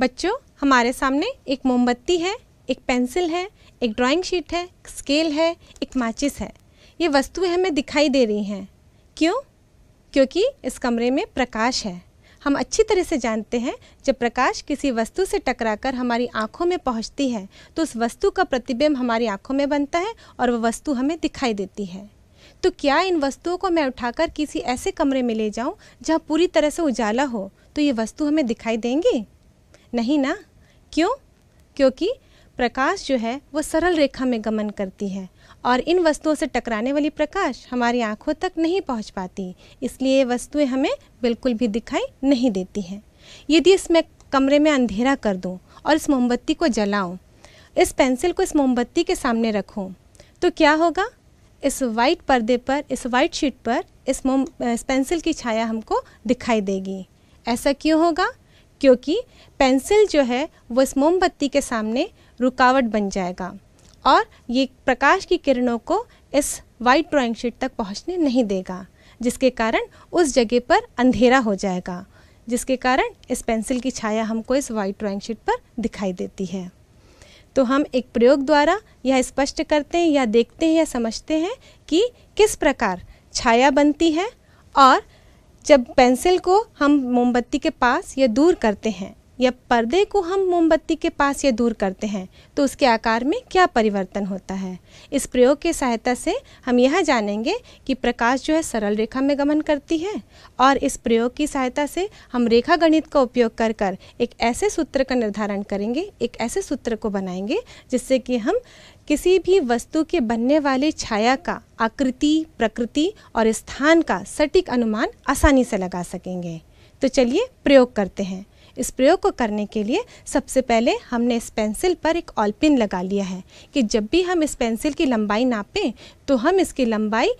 बच्चों हमारे सामने एक मोमबत्ती है एक पेंसिल है एक ड्राइंग शीट है एक स्केल है एक माचिस है ये वस्तुएं हमें दिखाई दे रही हैं क्यों क्योंकि इस कमरे में प्रकाश है हम अच्छी तरह से जानते हैं जब प्रकाश किसी वस्तु से टकराकर हमारी आँखों में पहुँचती है तो उस वस्तु का प्रतिबिंब हमारी आँखों में बनता है और वह वस्तु हमें दिखाई देती है तो क्या इन वस्तुओं को मैं उठाकर किसी ऐसे कमरे में ले जाऊं जहां पूरी तरह से उजाला हो तो ये वस्तु हमें दिखाई देंगी नहीं ना क्यों क्योंकि प्रकाश जो है वो सरल रेखा में गमन करती है और इन वस्तुओं से टकराने वाली प्रकाश हमारी आँखों तक नहीं पहुँच पाती इसलिए ये वस्तुएँ हमें बिल्कुल भी दिखाई नहीं देती हैं यदि इसमें कमरे में अंधेरा कर दूँ और इस मोमबत्ती को जलाऊँ इस पेंसिल को इस मोमबत्ती के सामने रखूँ तो क्या होगा इस वाइट पर्दे पर इस वाइट शीट पर इस मोम इस पेंसिल की छाया हमको दिखाई देगी ऐसा क्यों होगा क्योंकि पेंसिल जो है वो इस मोमबत्ती के सामने रुकावट बन जाएगा और ये प्रकाश की किरणों को इस वाइट ड्राइंग शीट तक पहुंचने नहीं देगा जिसके कारण उस जगह पर अंधेरा हो जाएगा जिसके कारण इस पेंसिल की छाया हमको इस वाइट ड्राइंग शीट पर दिखाई देती है तो हम एक प्रयोग द्वारा यह स्पष्ट करते हैं या देखते हैं या समझते हैं कि किस प्रकार छाया बनती है और जब पेंसिल को हम मोमबत्ती के पास या दूर करते हैं या पर्दे को हम मोमबत्ती के पास या दूर करते हैं तो उसके आकार में क्या परिवर्तन होता है इस प्रयोग की सहायता से हम यह जानेंगे कि प्रकाश जो है सरल रेखा में गमन करती है और इस प्रयोग की सहायता से हम रेखा गणित का उपयोग कर कर एक ऐसे सूत्र का निर्धारण करेंगे एक ऐसे सूत्र को बनाएंगे जिससे कि हम किसी भी वस्तु के बनने वाले छाया का आकृति प्रकृति और स्थान का सटीक अनुमान आसानी से लगा सकेंगे तो चलिए प्रयोग करते हैं इस प्रयोग को करने के लिए सबसे पहले हमने इस पेंसिल पर एक ऑल पिन लगा लिया है कि जब भी हम इस पेंसिल की लंबाई नापें तो हम इसकी लंबाई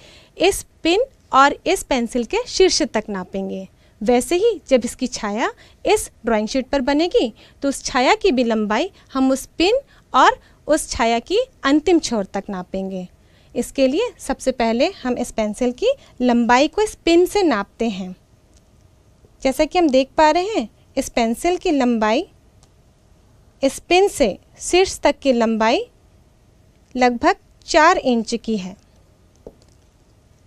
इस पिन और इस पेंसिल के शीर्ष तक नापेंगे वैसे ही जब इसकी छाया इस ड्राइंग शीट पर बनेगी तो उस छाया की भी लंबाई हम उस पिन और उस छाया की अंतिम छोर तक नापेंगे इसके लिए सबसे पहले हम इस पेंसिल की लंबाई को इस पिन से नापते हैं जैसा कि हम देख पा रहे हैं इस पेंसिल की लंबाई इस पिन से शीर्ष तक की लंबाई लगभग चार इंच की है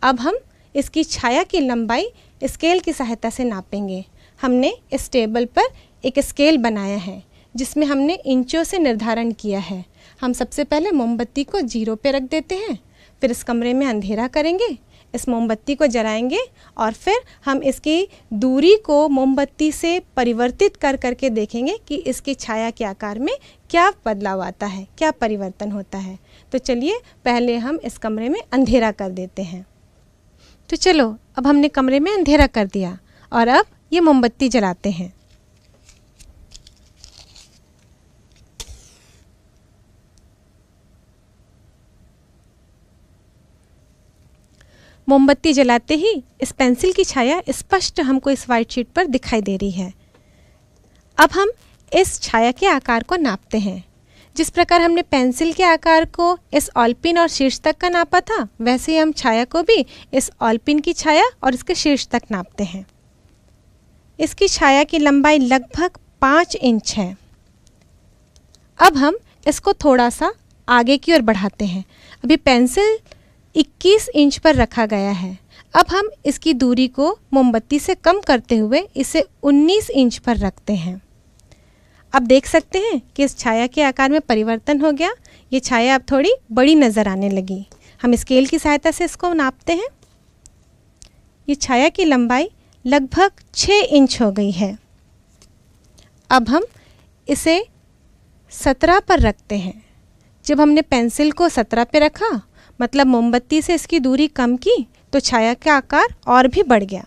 अब हम इसकी छाया की लंबाई स्केल की सहायता से नापेंगे हमने इस टेबल पर एक स्केल बनाया है जिसमें हमने इंचों से निर्धारण किया है हम सबसे पहले मोमबत्ती को जीरो पे रख देते हैं फिर इस कमरे में अंधेरा करेंगे इस मोमबत्ती को जलाएंगे और फिर हम इसकी दूरी को मोमबत्ती से परिवर्तित कर करके देखेंगे कि इसकी छाया के आकार में क्या बदलाव आता है क्या परिवर्तन होता है तो चलिए पहले हम इस कमरे में अंधेरा कर देते हैं तो चलो अब हमने कमरे में अंधेरा कर दिया और अब ये मोमबत्ती जलाते हैं मोमबत्ती जलाते ही इस पेंसिल की छाया स्पष्ट हमको इस वाइट शीट पर दिखाई दे रही है अब हम इस छाया के आकार को नापते हैं जिस प्रकार हमने पेंसिल के आकार को इस ऑलपिन और शीर्ष तक का नापा था वैसे ही हम छाया को भी इस ऑलपिन की छाया और इसके शीर्ष तक नापते हैं इसकी छाया की लंबाई लगभग पाँच इंच है अब हम इसको थोड़ा सा आगे की ओर बढ़ाते हैं अभी पेंसिल 21 इंच पर रखा गया है अब हम इसकी दूरी को मोमबत्ती से कम करते हुए इसे 19 इंच पर रखते हैं अब देख सकते हैं कि इस छाया के आकार में परिवर्तन हो गया ये छाया अब थोड़ी बड़ी नज़र आने लगी हम स्केल की सहायता से इसको नापते हैं ये छाया की लंबाई लगभग 6 इंच हो गई है अब हम इसे सत्रह पर रखते हैं जब हमने पेंसिल को 17 पर रखा मतलब मोमबत्ती से इसकी दूरी कम की तो छाया का आकार और भी बढ़ गया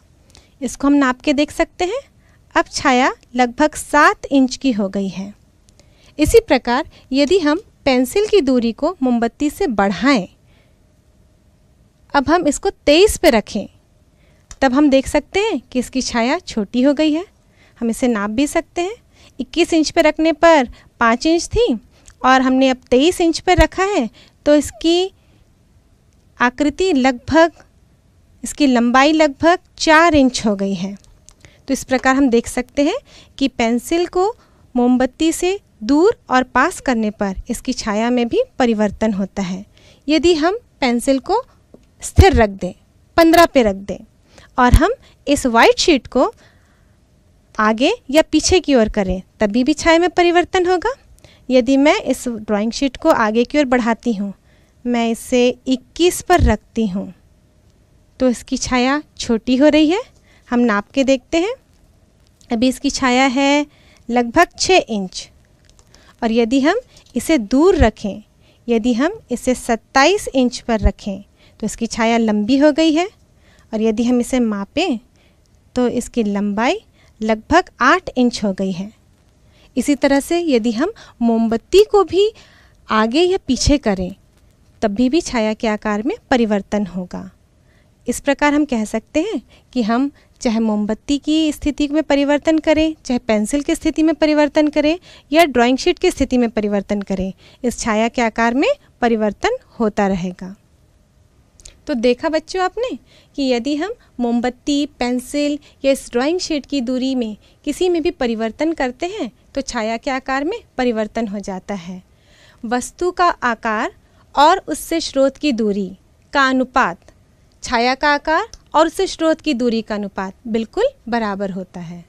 इसको हम नाप के देख सकते हैं अब छाया लगभग सात इंच की हो गई है इसी प्रकार यदि हम पेंसिल की दूरी को मोमबत्ती से बढ़ाएं अब हम इसको तेईस पे रखें तब हम देख सकते हैं कि इसकी छाया छोटी हो गई है हम इसे नाप भी सकते हैं इक्कीस इंच पर रखने पर पाँच इंच थी और हमने अब तेईस इंच पर रखा है तो इसकी आकृति लगभग इसकी लंबाई लगभग चार इंच हो गई है तो इस प्रकार हम देख सकते हैं कि पेंसिल को मोमबत्ती से दूर और पास करने पर इसकी छाया में भी परिवर्तन होता है यदि हम पेंसिल को स्थिर रख दें पंद्रह पे रख दें और हम इस वाइट शीट को आगे या पीछे की ओर करें तभी भी छाया में परिवर्तन होगा यदि मैं इस ड्राइंग शीट को आगे की ओर बढ़ाती हूँ मैं इसे 21 पर रखती हूँ तो इसकी छाया छोटी हो रही है हम नाप के देखते हैं अभी इसकी छाया है लगभग छः इंच और यदि हम इसे दूर रखें यदि हम इसे 27 इंच पर रखें तो इसकी छाया लंबी हो गई है और यदि हम इसे मापें तो इसकी लंबाई लगभग 8 इंच हो गई है इसी तरह से यदि हम मोमबत्ती को भी आगे या पीछे करें तब भी छाया के आकार में परिवर्तन होगा इस प्रकार हम कह सकते हैं कि हम चाहे मोमबत्ती की स्थिति में परिवर्तन करें चाहे पेंसिल की स्थिति में परिवर्तन करें या ड्राइंग शीट की स्थिति में परिवर्तन करें इस छाया के आकार में परिवर्तन होता रहेगा तो देखा बच्चों आपने कि यदि हम मोमबत्ती पेंसिल या इस ड्राइंग शीट की दूरी में किसी में भी परिवर्तन करते हैं तो छाया के आकार में परिवर्तन हो जाता है वस्तु का आकार और उससे स्रोत की दूरी का अनुपात छाया का आकार और उससे स्रोत की दूरी का अनुपात बिल्कुल बराबर होता है